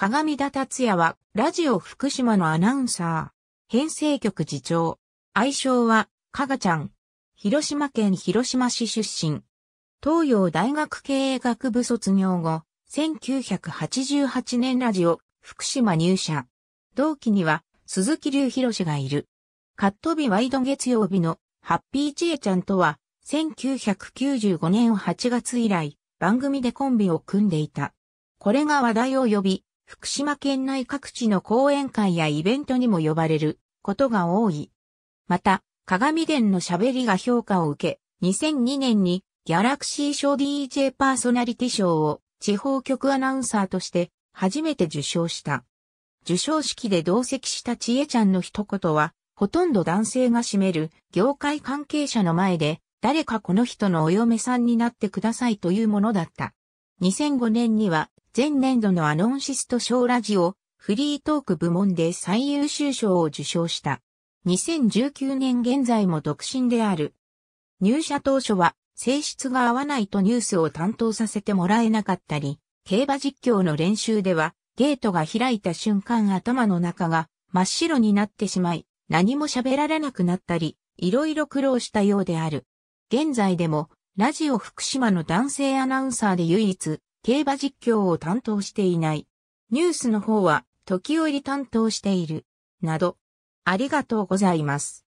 鏡田達也は、ラジオ福島のアナウンサー、編成局次長、愛称は、かがちゃん、広島県広島市出身、東洋大学経営学部卒業後、1988年ラジオ、福島入社。同期には、鈴木隆博がいる。カット日ワイド月曜日の、ハッピーチエちゃんとは、1995年8月以来、番組でコンビを組んでいた。これが話題を呼び、福島県内各地の講演会やイベントにも呼ばれることが多い。また、鏡伝の喋りが評価を受け、2002年にギャラクシー賞 DJ パーソナリティ賞を地方局アナウンサーとして初めて受賞した。受賞式で同席した千恵ちゃんの一言は、ほとんど男性が占める業界関係者の前で、誰かこの人のお嫁さんになってくださいというものだった。2005年には前年度のアノンシスト賞ラジオ、フリートーク部門で最優秀賞を受賞した。2019年現在も独身である。入社当初は性質が合わないとニュースを担当させてもらえなかったり、競馬実況の練習ではゲートが開いた瞬間頭の中が真っ白になってしまい、何も喋られなくなったり、いろいろ苦労したようである。現在でも、ラジオ福島の男性アナウンサーで唯一、競馬実況を担当していない。ニュースの方は時折担当している。など。ありがとうございます。